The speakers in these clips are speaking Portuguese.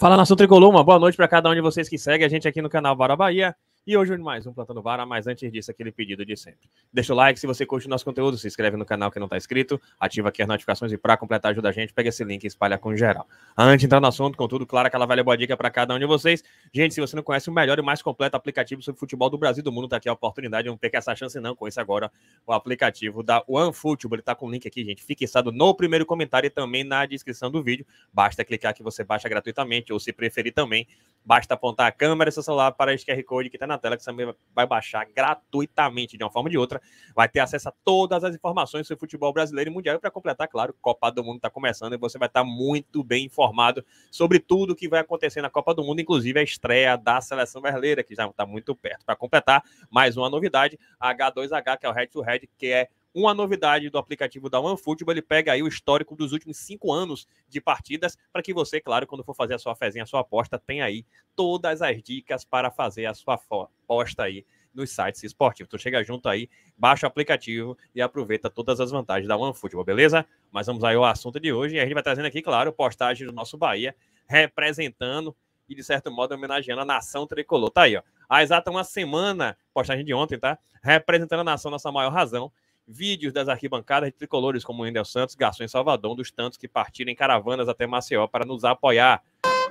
Fala Nação Tricolor, uma boa noite para cada um de vocês que segue a gente aqui no canal Bora Bahia. E hoje mais um Plantando Vara, mas antes disso, aquele pedido de sempre. Deixa o like se você curte o nosso conteúdo, se inscreve no canal que não está inscrito, ativa aqui as notificações e para completar ajuda a gente, pega esse link e espalha com geral. Antes de entrar no assunto, contudo, claro, aquela velha boa dica para cada um de vocês. Gente, se você não conhece o melhor e mais completo aplicativo sobre futebol do Brasil e do mundo, está aqui a oportunidade, não perca essa chance não, conheça agora o aplicativo da OneFootball, ele está com o link aqui, gente, fixado no primeiro comentário e também na descrição do vídeo. Basta clicar que você baixa gratuitamente ou se preferir também, basta apontar a câmera do seu celular para este QR Code que está na tela, que também vai baixar gratuitamente, de uma forma ou de outra. Vai ter acesso a todas as informações sobre futebol brasileiro e mundial. E para completar, claro, Copa do Mundo está começando e você vai estar tá muito bem informado sobre tudo que vai acontecer na Copa do Mundo, inclusive a estreia da seleção brasileira, que já está muito perto. Para completar, mais uma novidade: H2H, que é o Head to Head, que é uma novidade do aplicativo da OneFootball, ele pega aí o histórico dos últimos cinco anos de partidas, para que você, claro, quando for fazer a sua fezinha, a sua aposta, tenha aí todas as dicas para fazer a sua aposta aí nos sites esportivos. Tu então, chega junto aí, baixa o aplicativo e aproveita todas as vantagens da OneFootball, beleza? Mas vamos aí ao assunto de hoje. E a gente vai trazendo aqui, claro, postagem do nosso Bahia, representando e, de certo modo, homenageando a nação tricolor. Tá aí, ó. Há exata uma semana, postagem de ontem, tá? Representando a nação, nossa maior razão, vídeos das arquibancadas de tricolores como o Santos, Garçom em Salvador, um dos tantos que partiram em caravanas até Maceió para nos apoiar.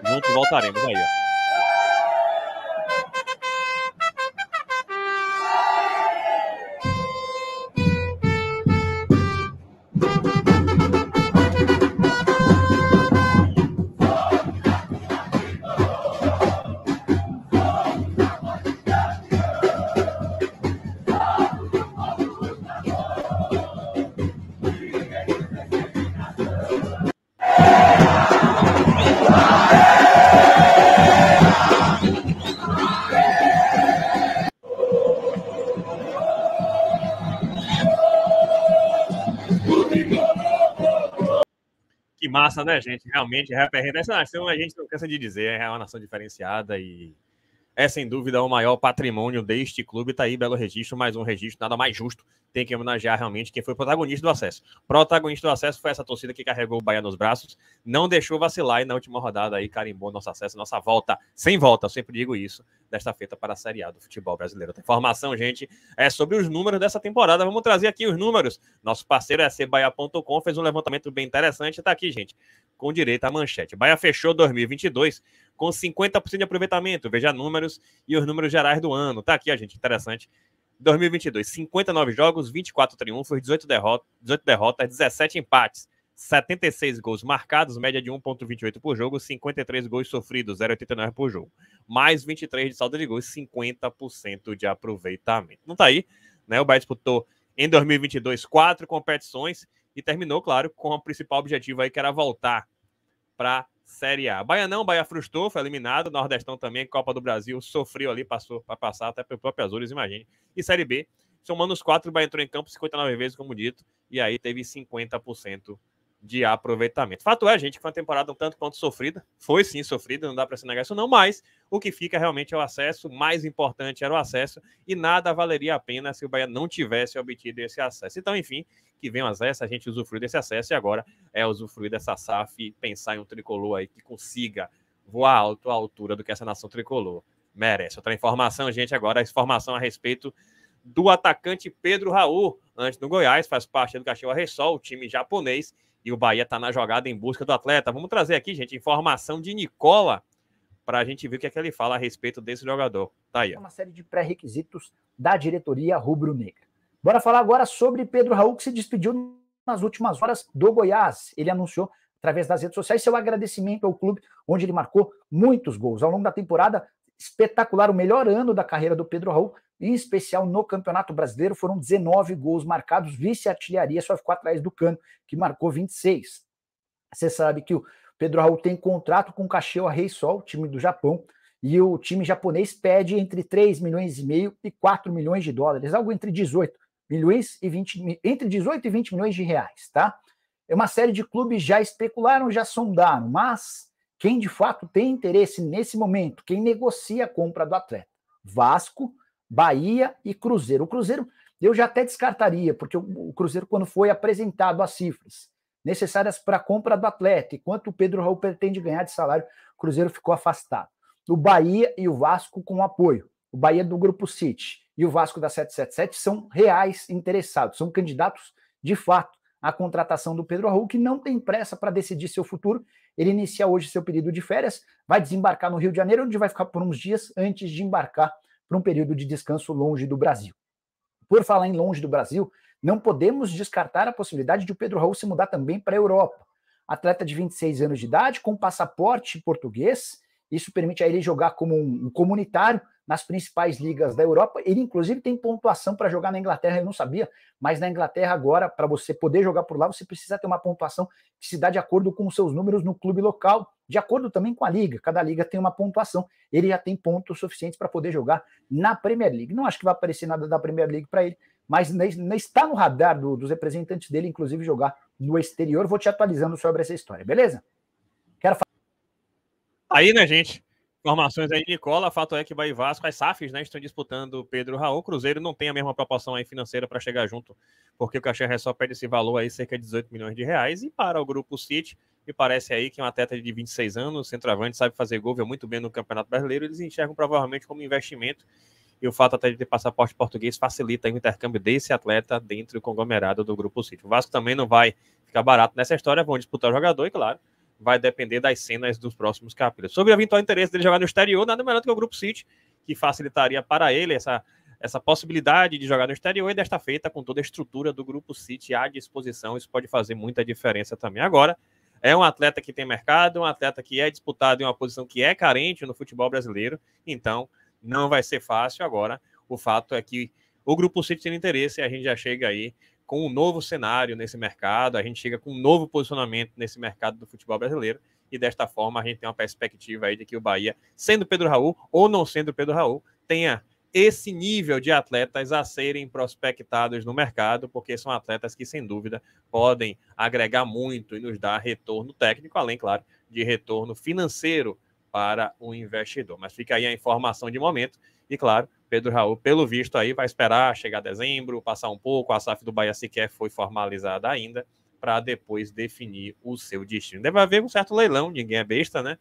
Juntos voltaremos aí, ó. massa, né, gente? Realmente, rap é, é então, a gente não cansa de dizer, é uma nação diferenciada e é sem dúvida o maior patrimônio deste clube. Está aí, belo registro, mais um registro, nada mais justo. Tem que homenagear realmente quem foi protagonista do acesso. Protagonista do acesso foi essa torcida que carregou o Bahia nos braços, não deixou vacilar e na última rodada aí carimbou nosso acesso, nossa volta, sem volta, eu sempre digo isso, desta feita para a Série A do futebol brasileiro. A informação, gente, é sobre os números dessa temporada. Vamos trazer aqui os números. Nosso parceiro é cbaia.com, fez um levantamento bem interessante, está aqui, gente com direito à manchete. Bahia fechou 2022 com 50% de aproveitamento. Veja números e os números gerais do ano. Tá aqui, a gente, interessante. 2022, 59 jogos, 24 triunfos, 18 derrotas, 18 derrotas 17 empates, 76 gols marcados, média de 1.28 por jogo, 53 gols sofridos, 0.89 por jogo. Mais 23 de saldo de gols, 50% de aproveitamento. Não tá aí, né? O Bahia disputou em 2022 quatro competições e terminou, claro, com o principal objetivo aí, que era voltar para Série A. Baianão, Bahia frustrou, foi eliminado. Nordestão também, Copa do Brasil, sofreu ali, passou para passar até pelo próprio Azores, imagine. E Série B, somando os quatro, o Bahia entrou em campo 59 vezes, como dito, e aí teve 50% de aproveitamento. Fato é, gente, que foi uma temporada um tanto quanto sofrida. Foi sim sofrida, não dá para se negar isso não, mas o que fica realmente é o acesso, mais importante era o acesso, e nada valeria a pena se o Bahia não tivesse obtido esse acesso. Então, enfim, que venham as essa, a gente usufruir desse acesso, e agora é usufruir dessa SAF e pensar em um tricolor aí que consiga voar alto à altura do que essa nação tricolor merece. Outra informação, gente, agora, a informação a respeito do atacante Pedro Raul, antes do Goiás, faz parte do Cachorro Ressol, o time japonês, e o Bahia está na jogada em busca do atleta. Vamos trazer aqui, gente, informação de Nicola para a gente ver o que, é que ele fala a respeito desse jogador. Tá aí. É uma série de pré-requisitos da diretoria rubro-negra. Bora falar agora sobre Pedro Raul, que se despediu nas últimas horas do Goiás. Ele anunciou através das redes sociais seu agradecimento ao clube, onde ele marcou muitos gols. Ao longo da temporada, espetacular, o melhor ano da carreira do Pedro Raul em especial no Campeonato Brasileiro, foram 19 gols marcados, vice-artilharia, só ficou atrás do Cano, que marcou 26. Você sabe que o Pedro Raul tem contrato com o Kashiwa Sol time do Japão, e o time japonês pede entre 3 milhões e meio e 4 milhões de dólares, algo entre 18 milhões e 20 entre 18 e 20 milhões de reais, tá? É uma série de clubes já especularam, já sondaram, mas quem de fato tem interesse nesse momento, quem negocia a compra do atleta? Vasco, Bahia e Cruzeiro. O Cruzeiro eu já até descartaria, porque o, Cruzeiro, quando foi apresentado as cifras necessárias para a compra do atleta e quanto o Pedro Raul pretende ganhar de salário, o Cruzeiro ficou afastado. O Bahia e o Vasco com apoio. O Bahia do Grupo City e o Vasco da 777 são reais interessados, são candidatos de fato à contratação do Pedro Raul, que não tem pressa para decidir seu futuro. Ele inicia hoje seu período de férias, vai desembarcar no Rio de Janeiro, onde vai ficar por uns dias antes de embarcar para um período de descanso longe do Brasil. Por falar em longe do Brasil, não podemos descartar a possibilidade de o Pedro Raul se mudar também para a Europa. Atleta de 26 anos de idade, com passaporte português, isso permite a ele jogar como um comunitário nas principais ligas da Europa. Ele, inclusive, tem pontuação para jogar na Inglaterra, eu não sabia, mas na Inglaterra, agora, para você poder jogar por lá, você precisa ter uma pontuação que se dá de acordo com os seus números no clube local de acordo também com a liga. Cada liga tem uma pontuação. Ele já tem pontos suficientes para poder jogar na Premier League. Não acho que vai aparecer nada da Premier League para ele, mas está no radar do, dos representantes dele, inclusive jogar no exterior. Vou te atualizando sobre essa história, beleza? Quero falar. Aí, né, gente? Informações aí, Nicola. Fato é que Bahia e Vasco, as SAFs, né, estão disputando Pedro Raul. Cruzeiro não tem a mesma proporção aí financeira para chegar junto, porque o Caxias só pede esse valor aí, cerca de 18 milhões de reais. E para o Grupo City, me parece aí que um atleta de 26 anos, centroavante, sabe fazer gol, vê muito bem no Campeonato Brasileiro, eles enxergam provavelmente como investimento e o fato até de ter passaporte português facilita o intercâmbio desse atleta dentro do conglomerado do Grupo City. O Vasco também não vai ficar barato nessa história, vão disputar o jogador e, claro, vai depender das cenas dos próximos capítulos. Sobre o eventual interesse dele jogar no exterior, nada melhor do que o Grupo City, que facilitaria para ele essa, essa possibilidade de jogar no exterior e desta feita com toda a estrutura do Grupo City à disposição, isso pode fazer muita diferença também. Agora, é um atleta que tem mercado, um atleta que é disputado em uma posição que é carente no futebol brasileiro. Então, não vai ser fácil agora. O fato é que o Grupo City tem interesse e a gente já chega aí com um novo cenário nesse mercado, a gente chega com um novo posicionamento nesse mercado do futebol brasileiro. E desta forma, a gente tem uma perspectiva aí de que o Bahia, sendo Pedro Raul ou não sendo Pedro Raul, tenha esse nível de atletas a serem prospectados no mercado, porque são atletas que, sem dúvida, podem agregar muito e nos dar retorno técnico, além, claro, de retorno financeiro para o investidor. Mas fica aí a informação de momento. E, claro, Pedro Raul, pelo visto, aí vai esperar chegar dezembro, passar um pouco. A SAF do Bahia sequer foi formalizada ainda, para depois definir o seu destino. Deve haver um certo leilão, ninguém é besta, né?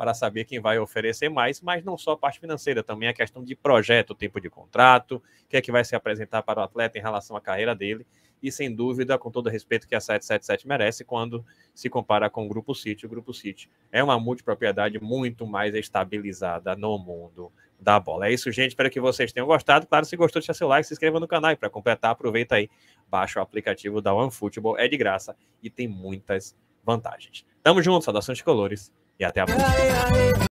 para saber quem vai oferecer mais, mas não só a parte financeira, também a questão de projeto, tempo de contrato, o que é que vai se apresentar para o atleta em relação à carreira dele. E sem dúvida, com todo o respeito que a 777 merece, quando se compara com o Grupo City, o Grupo City é uma multipropriedade muito mais estabilizada no mundo da bola. É isso, gente. Espero que vocês tenham gostado. Claro, se gostou, deixa seu like, se inscreva no canal e para completar, aproveita aí, baixa o aplicativo da OneFootball, é de graça e tem muitas vantagens. Tamo junto, saudações de colores e até a próxima.